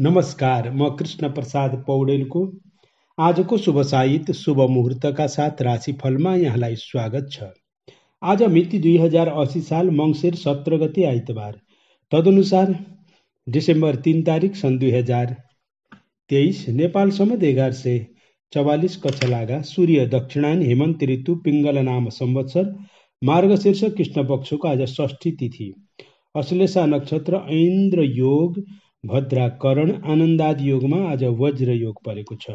नमस्कार म कृष्ण प्रसाद पौडेलको आजको शुभ साहित्य शुभ मुहुर्तका साथ राशिफलमा यहाँलाई स्वागत छ आज मिति दुई हजार असी साल मङ्सिर सत्र गति आइतबार तदनुसार डिसेम्बर तिन तारिक सन् दुई हजार तेइस नेपाल समेत एघार सय चौवालिस कछलागा सूर्य दक्षिणायन हेमन्त ऋतु पिङ्गल नाम संवत्सर मार्गशीर्ष कृष्ण पक्षको आज षष्ठी तिथि अश्लेषा नक्षत्र ऐन्द्र योग भद्राकरण आनन्दाद योगमा आज वज्र योग परेको छ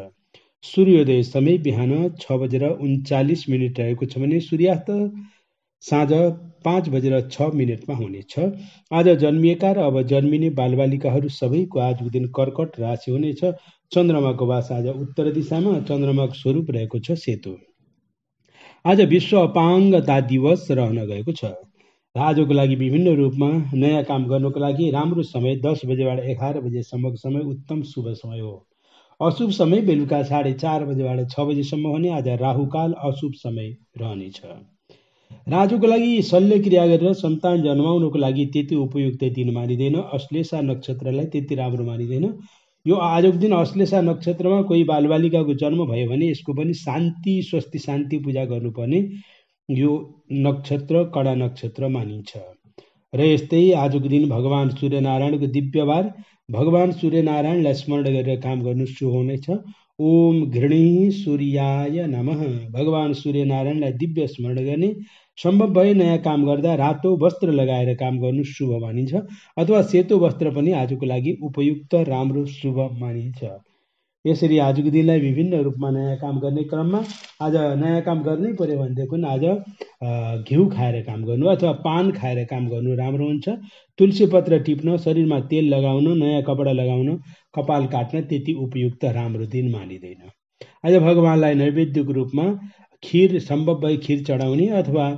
सूर्योदय समय बिहान छ बजेर उन्चालिस मिनट रहेको छ भने सूर्यास्त साँझ पाँच बजेर छ मिनटमा हुनेछ आज जन्मिएका र अब जन्मिने बालबालिकाहरू सबैको आजको दिन कर्कट राशि हुनेछ चन्द्रमाको वास आज उत्तर दिशामा चन्द्रमाको स्वरूप रहेको छ सेतो आज विश्व अपाङ्गता दिवस रहन गएको छ र आजको लागि विभिन्न रूपमा नयाँ काम गर्नुको लागि राम्रो समय दस बजेबाट एघार बजेसम्मको समय उत्तम शुभ समय हो अशुभ समय बेलुका साढे चार बजेबाट छ बजीसम्म हुने आज राहुकाल अशुभ समय रहनेछ र आजको लागि शल्यक्रिया गरेर सन्तान जन्माउनुको लागि त्यति उपयुक्त दिन मानिँदैन अश्लेषा नक्षत्रलाई त्यति राम्रो मानिँदैन यो आजको दिन अश्लेषा नक्षत्रमा कोही बालबालिकाको जन्म भयो भने यसको पनि शान्ति स्वस्ति शान्ति पूजा गर्नुपर्ने यो नक्षत्र कडा नक्षत्र मानिन्छ र यस्तै आजको दिन भगवान् सूर्यनारायणको दिव्यवार भगवान् सूर्यनारायणलाई स्मरण गरेर काम गर्नु शुभ हुनेछ ओम घृणी सूर्याय नम भगवान् सूर्यनारायणलाई दिव्य स्मरण गर्ने सम्भव भए नयाँ काम गर्दा रातो वस्त्र लगाएर काम गर्नु शुभ मानिन्छ अथवा सेतो वस्त्र पनि आजको लागि उपयुक्त राम्रो शुभ मानिन्छ यसरी आजको दिनलाई विभिन्न रूपमा नयाँ काम गर्ने क्रममा आज नयाँ काम गर्नै पऱ्यो भनेदेखि आज घिउ खाएर काम गर्नु अथवा पान खाएर काम गर्नु राम्रो हुन्छ तुलसी पत्र टिप्न शरीरमा तेल लगाउन नयाँ कपडा लगाउन कपाल काट्न त्यति उपयुक्त राम्रो दिन मानिँदैन आज भगवान्लाई नैवेद्यको रूपमा खिर सम्भव भए खिर चढाउने अथवा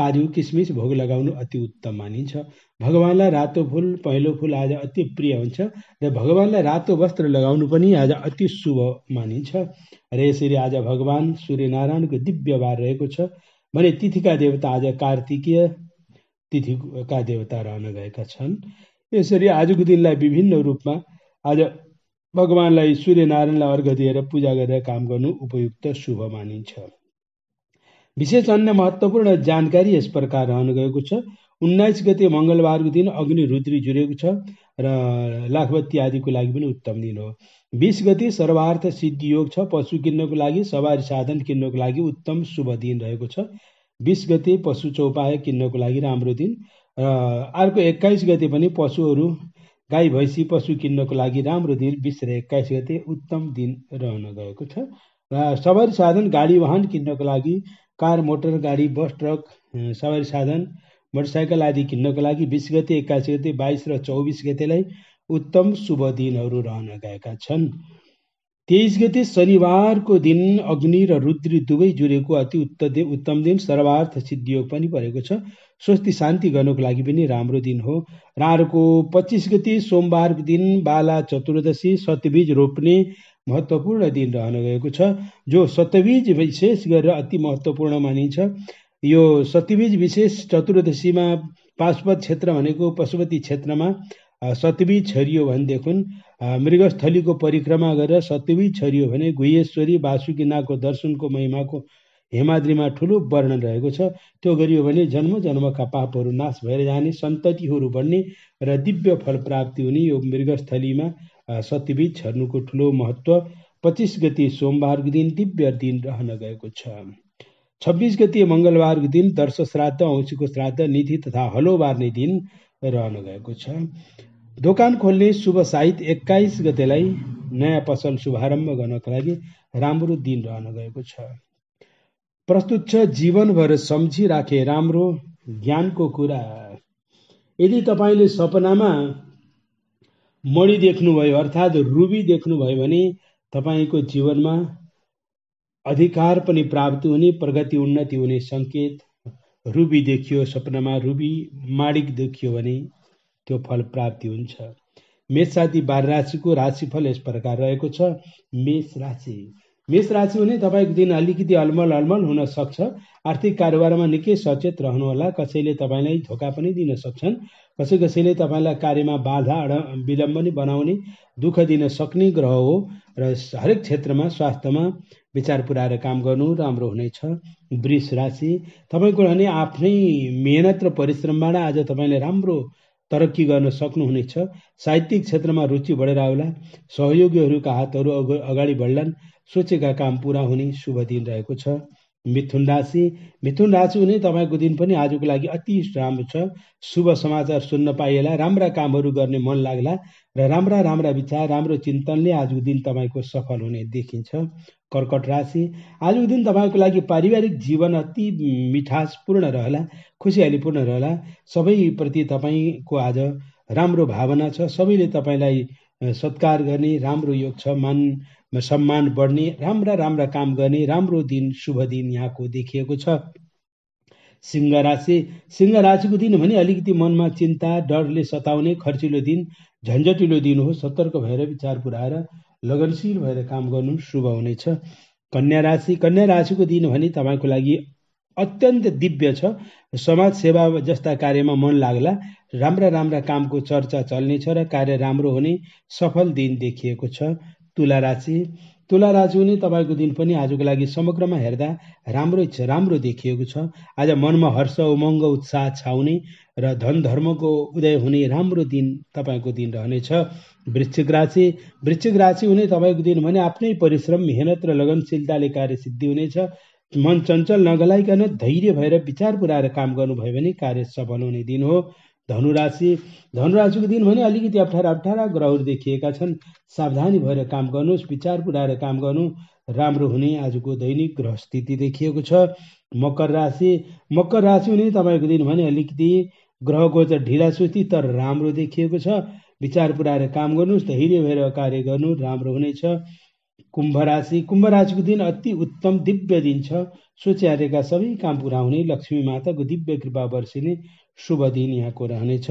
काजु किसमिस भोग लगाउनु अति उत्तम मानिन्छ भगवान्लाई रातो फुल पहेँलो फुल आज अति प्रिय हुन्छ र भगवान्लाई रातो वस्त्र लगाउनु पनि आज अति शुभ मानिन्छ र यसरी आज भगवान् सूर्यनारायणको दिव्य वार रहेको छ भने तिथिका देवता आज कार्तिकीय तिथिका देवता रहन गएका छन् यसरी आजको दिनलाई विभिन्न रूपमा आज भगवान्लाई सूर्यनारायणलाई अर्घ दिएर पूजा गरेर काम गर्नु उपयुक्त शुभ मानिन्छ विशेष अन्य महत्त्वपूर्ण जानकारी यस प्रकार रहन गएको छ उन्नाइस गते मङ्गलबारको दिन अग्नि रुद्री जुरेको छ र लाखबत्ती आदिको लागि पनि उत्तम दिन हो बिस गते सर्वार्थ सिद्धि योग छ पशु किन्नको लागि सवारी साधन किन्नको लागि उत्तम शुभ दिन रहेको छ बिस गते पशु चौपाय किन्नको लागि राम्रो दिन र अर्को एक्काइस गते पनि पशुहरू गाई भैँसी पशु किन्नको लागि राम्रो दिन बिस र एक्काइस गते उत्तम दिन रहन गएको छ र सवारी साधन गाडी वाहन किन्नको लागि कार मोटर गाडी बस ट्रक सवारी साधन मोटरसाइकल आदि किन्नको लागि बिस गते एक्काइस गते बाइस र चौबिस गतेलाई उत्तम शुभ दिनहरू रहन गएका छन् तेइस गते शनिबारको दिन अग्नि र रुद्री दुवै जुरेको अति उत्तम उत्तम दिन सर्वार्थ सिद्धियोग पनि परेको छ स्वस्ति शान्ति गर्नुको लागि पनि राम्रो दिन हो र अर्को पच्चिस गते सोमबारको दिन बाला चतुर्दशी सत्यबीज रोप्ने महत्त्वपूर्ण दिन रहन गएको छ जो सत्यबीज विशेष गरेर अति महत्त्वपूर्ण मानिन्छ यो सत्यबीज विशेष चतुर्दशीमा पाशुपत क्षेत्र भनेको पशुपति क्षेत्रमा सत्यबीज छरियो भनेदेखि मृगस्थलीको परिक्रमा गरेर सत्यबीज छरियो भने गुहेश्वरी वासुकिनाको दर्शनको महिमाको हेमाद्रीमा ठुलो वर्णन रहेको छ त्यो गरियो भने जन्म जन्मका पापहरू नाश भएर जाने सन्ततिहरू बढ्ने र दिव्य फल प्राप्ति हुने यो मृगस्थलीमा शक्तिबीज छर्नुको ठुलो महत्त्व पच्चिस गति सोमबारको दिन दिव्य दिन रहन गएको छ छब्बिस गति मङ्गलबारको दिन दर्श श्राद्ध औँसीको श्राद्ध निधि तथा हलो बार्ने दिन रहन गएको छ दोकान खोल्ने शुभ साहित एक्काइस गतेलाई नयाँ पसल शुभारम्भ गर्नका लागि राम्रो दिन रहन गएको छ प्रस्तुत छ जीवनभर सम्झिराखे राम्रो ज्ञानको कुरा यदि तपाईँले सपनामा मणि देख्नुभयो अर्थात् रुबी देख्नुभयो भने तपाईँको जीवनमा अधिकार पनि प्राप्त हुने प्रगति उन्नति हुने सङ्केत रुबी देखियो सपनामा रुबी माडिक देखियो भने त्यो फल प्राप्ति हुन्छ मेष साथी बार राशिको राशिफल यस प्रकार रहेको छ मेष राशि मेष राशि हुने तपाईँको दिन अलिकति अलमल अलमल हुन सक्छ आर्थिक कारोबारमा निकै सचेत रहनुहोला कसैले तपाईँलाई धोका पनि दिन सक्छन् कसै कसैले तपाईँलाई कार्यमा बाधा विलम्ब पनि बनाउने दुःख दिन सक्ने ग्रह हो र हरेक क्षेत्रमा स्वास्थ्यमा विचार पुऱ्याएर काम गर्नु राम्रो हुनेछ वृष राशि तपाईँको भने आफ्नै मेहनत र परिश्रमबाट आज तपाईँले राम्रो तरक्की गर्न सक्नुहुनेछ साहित्यिक क्षेत्रमा रुचि बढेर आउला सहयोगीहरूका हातहरू अगाडि बढ्लान् सोचेका काम पुरा हुने शुभ दिन रहेको छ मिथुन राशि मिथुन राशि हुने तपाईँको दिन पनि आजको लागि अति राम्रो छ शुभ समाचार सुन्न पाइएला राम्रा कामहरू गर्ने मन लाग्ला र राम्रा राम्रा विचार राम्रो चिन्तनले आजको दिन तपाईँको सफल हुने देखिन्छ कर्कट राशि आजको दिन तपाईँको लागि पारिवारिक जीवन अति मिठासपूर्ण रहला खुसियालीपूर्ण रहला सबैप्रति तपाईँको आज राम्रो भावना छ सबैले तपाईँलाई सत्कार गर्ने राम्रो योग छ मान सम्मान बढ्ने राम्रा राम्रा काम गर्ने राम्रो दिन शुभ दिन यहाँको देखिएको छ सिंह राशि सिंह राशिको दिन भने अलिकति मनमा चिन्ता डरले सताउने खर्चिलो दिन झन्झटिलो दिन हो सतर्क भएर विचार पुऱ्याएर लगनशील भएर काम गर्नु शुभ हुनेछ कन्या राशि कन्या राशिको दिन भने तपाईँको लागि अत्यन्त दिव्य छ समाज सेवा जस्ता कार्यमा मन लाग्ला राम्रा राम्रा कामको चर्चा चल्नेछ र कार्य राम्रो हुने सफल दिन देखिएको छ तुला राशि तुला राशि हुने तपाईँको दिन पनि आजको लागि समग्रमा हेर्दा राम्रो राम्रो देखिएको छ आज मनमा हर्ष उमङ्ग उत्साह छाउने र धन धर्मको उदय हुने राम्रो दिन तपाईँको दिन रहनेछ वृश्चिक राशि वृश्चिक राशि हुने तपाईँको दिन भने आफ्नै परिश्रम मेहनत र लगनशीलताले कार्य सिद्धि हुनेछ मन चञ्चल नगलाइकन धैर्य भएर विचार पुऱ्याएर काम गर्नुभयो भने कार्य सफल हुने दिन हो धनुराशि धनुराशिको दिन भने अलिकति अप्ठ्यारा अप्ठ्यारा ग्रहहरू देखिएका छन् सावधानी भएर काम गर्नुहोस् विचार पुऱ्याएर काम गर्नु राम्रो हुने आजको दैनिक ग्रह स्थिति देखिएको छ मकर राशि मकर राशि हुने तपाईँको दिन भने अलिकति ग्रह गोचर ढिला सुस्ती तर राम्रो देखिएको छ विचार पुऱ्याएर काम गर्नुहोस् धैर्य भएर कार्य गर्नु राम्रो हुनेछ कुम्भ राशि कुम्भ राशिको दिन अति उत्तम दिव्य दिन छ सोचिहालेका सबै काम पुरा हुने लक्ष्मी माताको दिव्य कृपा वर्षिने शुभ दिन यहाँको रहनेछ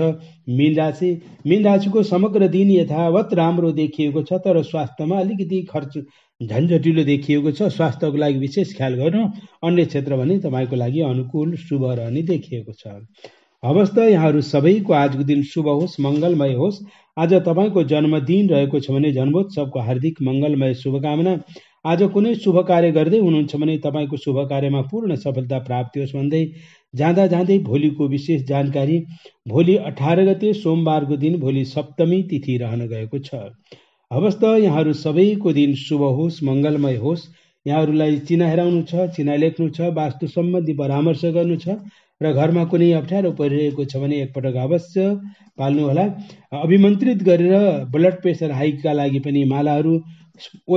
मिन राशि मिन राशिको समग्र दिन यथावत राम्रो देखिएको छ तर स्वास्थ्यमा अलिकति खर्च झन्झटिलो देखिएको छ स्वास्थ्यको लागि विशेष ख्याल गर्नु अन्य क्षेत्र भने तपाईँको लागि अनुकूल शुभ रहने देखिएको छ हवस् त यहाँहरू सबैको आजको दिन शुभ होस् मङ्गलमय होस् आज तपाईँको जन्मदिन रहेको छ भने जन्मोत्सवको हार्दिक मङ्गलमय शुभकामना आज कुनै शुभ कार्य गर्दै हुनुहुन्छ भने तपाईँको शुभ कार्यमा पूर्ण सफलता प्राप्ति होस् भन्दै जाँदा जाँदै भोलिको विशेष जानकारी भोलि अठार गते सोमबारको दिन भोलि सप्तमी तिथि रहन गएको छ त यहाँहरू सबैको दिन शुभ होस् मङ्गलमय होस् यहाँहरूलाई चिना हेराउनु छ चिना लेख्नु छ वास्तु सम्बन्धी परामर्श गर्नु छ र घरमा कुनै अप्ठ्यारो परिरहेको छ भने एकपटक अवश्य पाल्नुहोला अभिमन्त्रित गरेर ब्लड प्रेसर हाइकका लागि पनि मालाहरू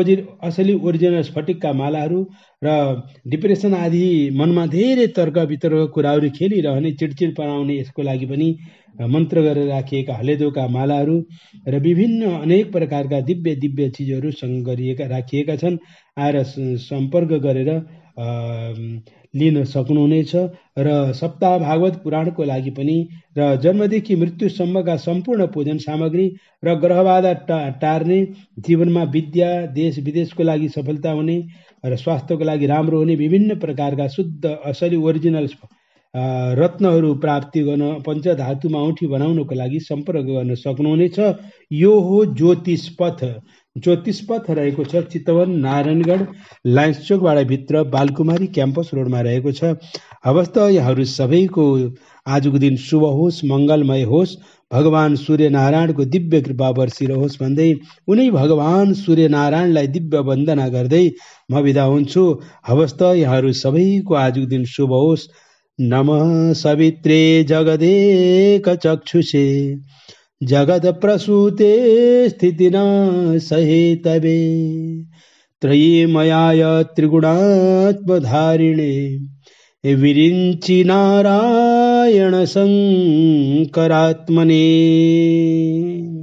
ओजि असली ओरिजिनल स्फटिकका मालाहरू र डिप्रेसन आदि मनमा धेरै तर्क वितर्क कुराहरू खेलिरहने चिडचिड पराउने यसको लागि पनि मन्त्र गरेर राखिएका हलेदोका मालाहरू र विभिन्न अनेक प्रकारका दिव्य दिव्य चिजहरू सँग गरिएका राखिएका छन् आएर सम्पर्क गरेर लिन सक्नुहुनेछ र सप्ताह भागवत पुराणको लागि पनि र जन्मदेखि मृत्युसम्मका सम्पूर्ण पूजन सामग्री र ग्रहबाधा टा टार्ने जीवनमा विद्या देश विदेशको लागि सफलता हुने र स्वास्थ्यको लागि राम्रो हुने विभिन्न प्रकारका शुद्ध असली ओरिजिनल रत्नहरू प्राप्ति गर्न पञ्चधातुमा औँठी बनाउनको लागि सम्पर्क गर्न सक्नुहुनेछ यो हो ज्योतिष पथ ज्योतिष पथ रहेको छ चितवन नारायणगढ लायन्स चोकबाट भित्र बालकुमारी क्याम्पस रोडमा रहेको छ अवस्त यहाँहरू सबैको आजको दिन शुभ होस् मङ्गलमय होस् भगवान् सूर्यनारायणको दिव्य कृपा बर्सिरहोस् भन्दै उनै भगवान् सूर्यनारायणलाई दिव्य वन्दना गर्दै म विदा हुन्छु हवस् त यहाँहरू सबैको आजको दिन शुभ होस् नमः सवित्रे जगदेकचक्षुषे जगदप्रसूते स्थितिना सहेतवे त्रयीमयाय त्रिगुणात्मधारिणे विरिञ्चि नारायणशङ्करात्मने